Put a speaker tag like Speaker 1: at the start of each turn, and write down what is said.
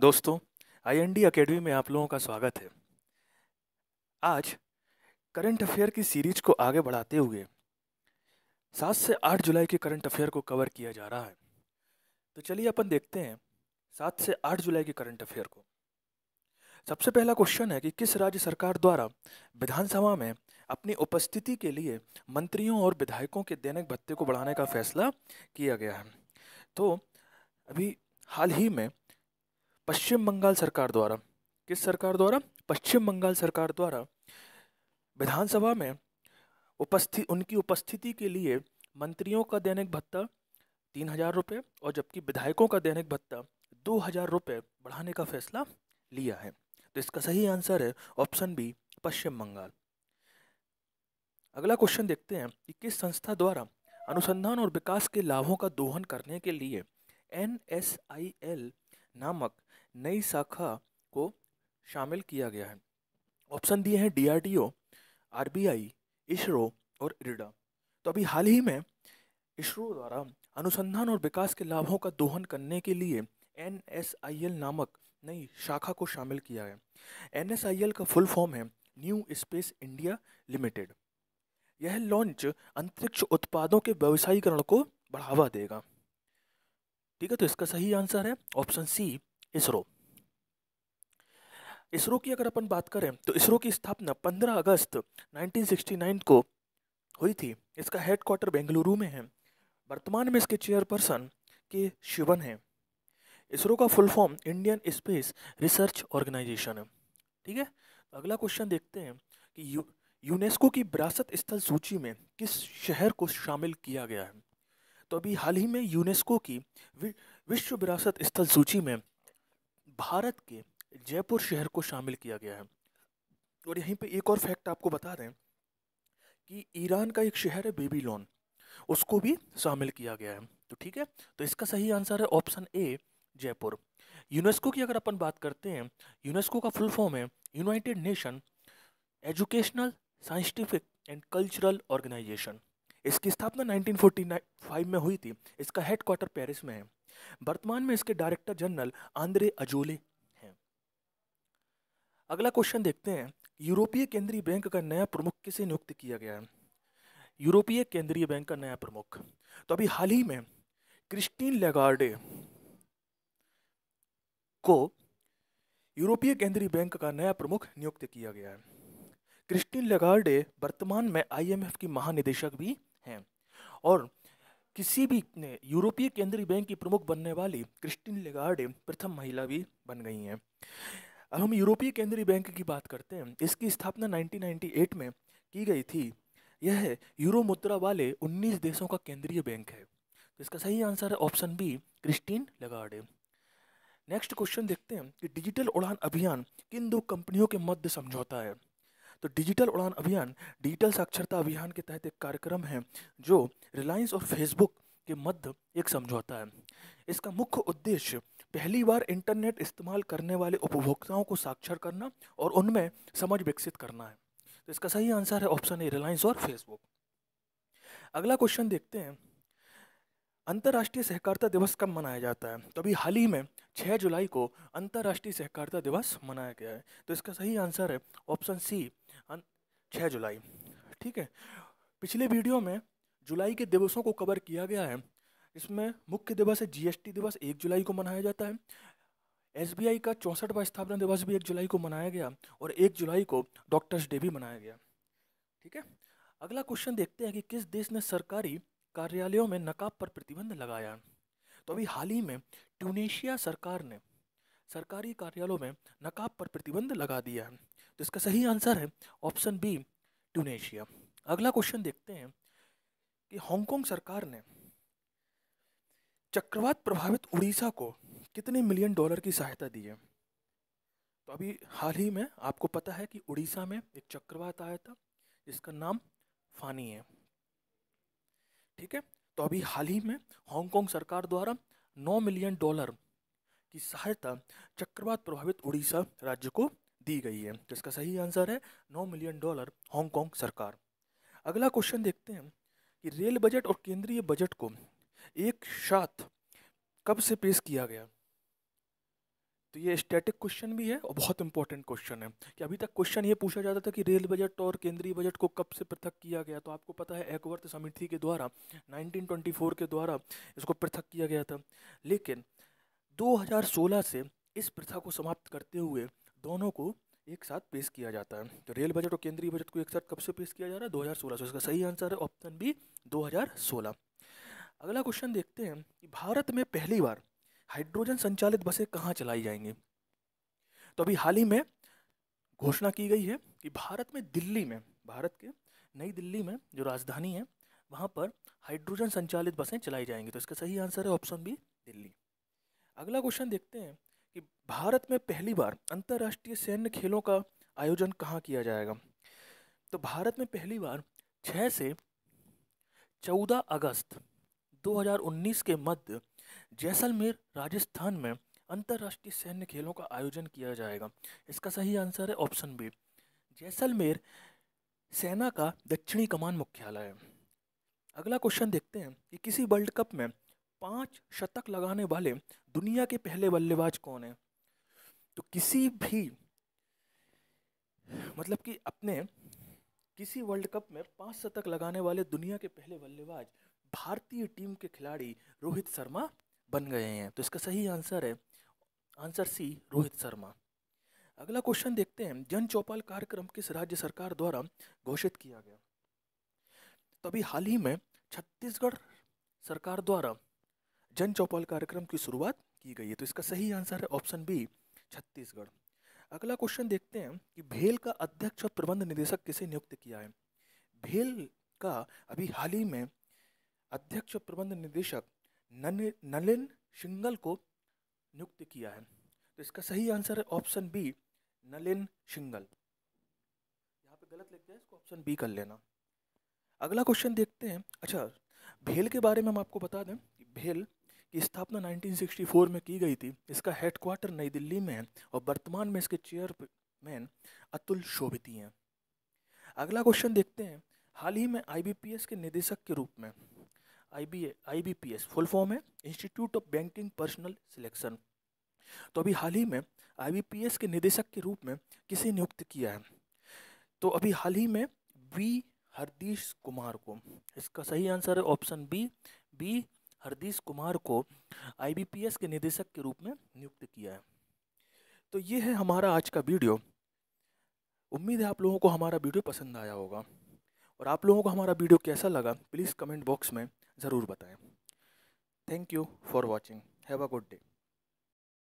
Speaker 1: दोस्तों IND academy में आप लोगों का स्वागत है आज करंट अफेयर की सीरीज को आगे बढ़ाते हुए सात से आठ जुलाई के करंट अफेयर को कवर किया जा रहा है तो चलिए अपन देखते हैं सात से आठ जुलाई के करंट अफेयर को सबसे पहला क्वेश्चन है कि किस राज्य सरकार द्वारा विधानसभा में अपनी उपस्थिति के लिए मंत्रियों और विधायकों के दैनिक भत्ते को बढ़ाने का फैसला किया गया है तो अभी हाल ही में पश्चिम बंगाल सरकार द्वारा किस सरकार द्वारा पश्चिम बंगाल सरकार द्वारा विधानसभा में उपस्थित उनकी उपस्थिति के लिए मंत्रियों का दैनिक भत्ता तीन हजार रुपये और जबकि विधायकों का दैनिक भत्ता दो हजार रुपये बढ़ाने का फैसला लिया है तो इसका सही आंसर है ऑप्शन बी पश्चिम बंगाल अगला क्वेश्चन देखते हैं कि किस संस्था द्वारा अनुसंधान और विकास के लाभों का दोहन करने के लिए एन नामक नई शाखा को शामिल किया गया है ऑप्शन दिए हैं डीआरडीओ आरबीआई इसरो और इरडा तो अभी हाल ही में इसरो द्वारा अनुसंधान और विकास के लाभों का दोहन करने के लिए एन नामक नई शाखा को शामिल किया है एन का फुल फॉर्म है न्यू स्पेस इंडिया लिमिटेड यह लॉन्च अंतरिक्ष उत्पादों के व्यवसायीकरण को बढ़ावा देगा ठीक है तो इसका सही आंसर है ऑप्शन सी इसरो इसरो की अगर अपन बात करें तो इसरो की स्थापना 15 अगस्त 1969 को हुई थी इसका हेडक्वार्टर बेंगलुरु में है वर्तमान में इसके चेयरपर्सन के शिवन हैं इसरो का full form Indian space research organisation है ठीक है तो अगला क्वेश्चन देखते हैं कि यू, यूनेस्को की विरासत स्थल सूची में किस शहर को शामिल किया गया है तो अभी हाल ही में यूनेस्को की विश्व विरासत स्थल सूची में भारत के जयपुर शहर को शामिल किया गया है और यहीं पे एक और फैक्ट आपको बता दें कि ईरान का एक शहर है बेबीलोन उसको भी शामिल किया गया है तो ठीक है तो इसका सही आंसर है ऑप्शन ए जयपुर यूनेस्को की अगर अपन बात करते हैं यूनेस्को का फुल फॉर्म है united nation educational scientific and cultural organisation इसकी स्थापना 1945 में हुई थी इसका हेडक्वार्टर पेरिस में है वर्तमान में इसके डायरेक्टर जनरल आंद्रे अजोले हैं अगला क्वेश्चन देखते हैं यूरोपीय केंद्रीय बैंक का नया प्रमुख किसे नियुक्त किया गया है यूरोपीय केंद्रीय बैंक का नया प्रमुख तो अभी हाल ही में क्रिस्टीन लेगार्डे को यूरोपीय केंद्रीय बैंक का नया प्रमुख नियुक्त किया गया है क्रिस्टीन लेगार्डे वर्तमान में आईएमएफ की महानिदेशक भी हैं और किसी भी यूरोपीय केंद्रीय बैंक की प्रमुख बनने वाली क्रिस्टिन लेगार्डे प्रथम महिला भी बन गई हैं अब हम यूरोपीय केंद्रीय बैंक की बात करते हैं इसकी स्थापना 1998 में की गई थी यह यूरो मुद्रा वाले 19 देशों का केंद्रीय बैंक है तो इसका सही आंसर है option B Christine Lagarde next question देखते हैं कि डिजिटल उड़ान अभियान किन दो कंपनियों के मध्य समझौता है तो डिजिटल उड़ान अभियान डिजिटल साक्षरता अभियान के तहत एक कार्यक्रम है जो रिलायंस और फेसबुक के मध्य एक समझौता है इसका मुख्य उद्देश्य पहली बार इंटरनेट इस्तेमाल करने वाले उपभोक्ताओं को साक्षर करना और उनमें समझ विकसित करना है तो इसका सही आंसर है ऑप्शन ए रिलायंस और फेसबुक अगला क्वेश्चन देखते हैं अंतर्राष्ट्रीय सहकारिता दिवस कब मनाया जाता है तो अभी हाल ही में 6 जुलाई को अंतर्राष्ट्रीय सहकारिता दिवस मनाया गया है तो इसका सही आंसर है ऑप्शन सी छः जुलाई ठीक है पिछले वीडियो में जुलाई के दिवसों को कवर किया गया है इसमें मुख्य दिवस है जीएसटी दिवस एक जुलाई को मनाया जाता है एसबीआई का चौंसठवा स्थापना दिवस भी एक जुलाई को मनाया गया और एक जुलाई को डॉक्टर्स डे भी मनाया गया ठीक है अगला क्वेश्चन देखते हैं कि किस देश ने सरकारी कार्यालयों में नकाब पर प्रतिबंध लगाया तो अभी हाल ही में ट्यूनेशिया सरकार ने सरकारी कार्यालयों में नकाब पर प्रतिबंध लगा दिया है तो इसका सही आंसर है ऑप्शन बी ट्यूनेशिया अगला क्वेश्चन देखते हैं कि हांगकांग सरकार ने चक्रवात प्रभावित उड़ीसा को कितने मिलियन डॉलर की सहायता दी है तो अभी हाल ही में आपको पता है कि उड़ीसा में एक चक्रवात आया था जिसका नाम फानी है ठीक है तो अभी हाल ही में हांगकांग सरकार द्वारा 9 मिलियन डॉलर की सहायता चक्रवात प्रभावित उड़ीसा राज्य को दी गई है जिसका सही आंसर है नौ मिलियन डॉलर हांगकांग सरकार अगला क्वेश्चन देखते हैं कि रेल बजट और केंद्रीय बजट को एक साथ कब से पेश किया गया तो ये स्टैटिक क्वेश्चन भी है और बहुत इंपॉर्टेंट क्वेश्चन है कि अभी तक क्वेश्चन ये पूछा जाता था कि रेल बजट और केंद्रीय बजट को कब से पृथक किया गया तो आपको पता है एकवर्त समिति के द्वारा 1924 के द्वारा इसको पृथक किया गया था लेकिन 2016 से इस प्रथा को समाप्त करते हुए दोनों को एक साथ पेश किया जाता है तो रेल बजट और केंद्रीय बजट को एक साथ कब से पेश किया जा रहा है 2016 से इसका सही आंसर है ऑप्शन बी 2016 अगला क्वेश्चन देखते हैं कि भारत में पहली बार हाइड्रोजन संचालित बसें कहाँ चलाई जाएंगी तो अभी हाल ही में घोषणा की गई है कि भारत में दिल्ली में भारत के नई दिल्ली में जो राजधानी है वहाँ पर हाइड्रोजन संचालित बसें चलाई जाएंगी तो इसका सही आंसर है ऑप्शन बी दिल्ली अगला क्वेश्चन देखते हैं कि भारत में पहली बार अंतर्राष्ट्रीय सैन्य खेलों का आयोजन कहाँ किया जाएगा तो भारत में पहली बार छः से चौदह अगस्त 2019 के मध्य जैसलमेर राजस्थान में अंतर्राष्ट्रीय सैन्य खेलों का आयोजन किया जाएगा इसका सही आंसर है ऑप्शन बी जैसलमेर सेना का दक्षिणी कमान मुख्यालय है अगला क्वेश्चन देखते हैं कि किसी वर्ल्ड कप में पाँच शतक लगाने वाले दुनिया के पहले बल्लेबाज कौन है तो किसी भी मतलब कि अपने किसी वर्ल्ड कप में पाँच शतक लगाने वाले दुनिया के पहले बल्लेबाज भारतीय टीम के खिलाड़ी रोहित शर्मा बन गए हैं तो इसका सही आंसर है आंसर सी रोहित शर्मा अगला क्वेश्चन देखते हैं जन चौपाल कार्यक्रम किस राज्य सरकार द्वारा घोषित किया गया तो अभी हाल ही में छत्तीसगढ़ सरकार द्वारा जन चौपाल कार्यक्रम की शुरुआत की गई है तो इसका सही आंसर है ऑप्शन बी छत्तीसगढ़ अगला क्वेश्चन देखते हैं कि भेल का अध्यक्ष और प्रबंध निदेशक किसे नियुक्त किया है भेल का अभी हाल ही में अध्यक्ष और प्रबंध निदेशक नन नलिन सिंगल को नियुक्त किया है तो इसका सही आंसर है ऑप्शन बी नलिन सिंगल यहाँ पे गलत लिख गया इसको ऑप्शन बी कर लेना अगला क्वेश्चन देखते हैं अच्छा भेल के बारे में हम आपको बता दें कि भेल की स्थापना 1964 में की गई थी इसका हेडक्वार्टर नई दिल्ली में है और वर्तमान में इसके चेयरमैन अतुल शोभिती हैं अगला क्वेश्चन देखते हैं हाल ही में आईबीपीएस के निदेशक के रूप में आई बी फुल फॉर्म है institute of banking personnel selection तो अभी हाल ही में आई के निदेशक के रूप में किसे नियुक्त किया है तो अभी हाल ही में वी हरदीश कुमार को इसका सही आंसर है option B B Hardeesh Kumar को आईबीपीएस के निदेशक के रूप में नियुक्त किया है तो ये है हमारा आज का वीडियो उम्मीद है आप लोगों को हमारा वीडियो पसंद आया होगा और आप लोगों को हमारा वीडियो कैसा लगा प्लीज़ कमेंट बॉक्स में ज़रूर बताएं thank you for watching have a good day